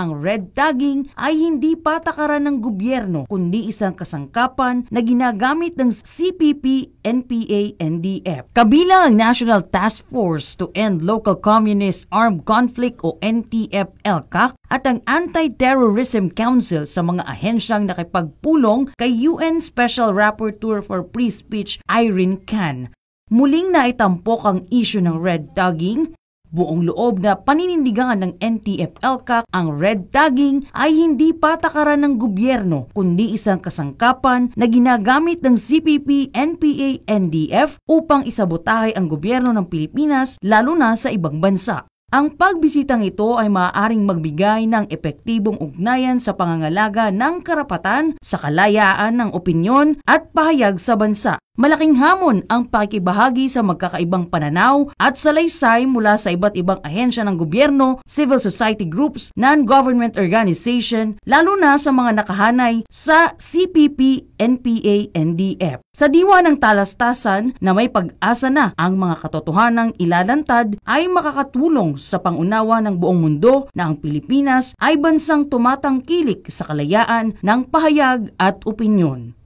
Ang red tagging ay hindi patakaran ng gobyerno kundi isang kasangkapan na ginagamit ng CPP, NPA, NDF. Kabilang ang National Task Force to End Local Communist Armed Conflict o NTF-ELCA at ang Anti-Terrorism Council sa mga ahensyang nakipagpulong kay UN Special Rapporteur for Free Speech Irene Khan. Muling naitampok ang isyo ng red tagging Buong loob na paninindigan ng NTF-ELCAC ang red tagging ay hindi patakaran ng gobyerno kundi isang kasangkapan na ginagamit ng CPP, NPA, NDF upang isabotahe ang gobyerno ng Pilipinas lalo na sa ibang bansa. Ang pagbisitang ito ay maaaring magbigay ng epektibong ugnayan sa pangangalaga ng karapatan sa kalayaan ng opinyon at pahayag sa bansa. Malaking hamon ang pakikibahagi sa magkakaibang pananaw at salaysay mula sa iba't ibang ahensya ng gobyerno, civil society groups, non-government organization, lalo na sa mga nakahanay sa CPP, NPA, NDF. Sa diwa ng talastasan na may pag-asa na ang mga katotohanang ilalantad ay makakatulong sa pangunawa ng buong mundo na ang Pilipinas ay bansang tumatangkilik sa kalayaan ng pahayag at opinyon.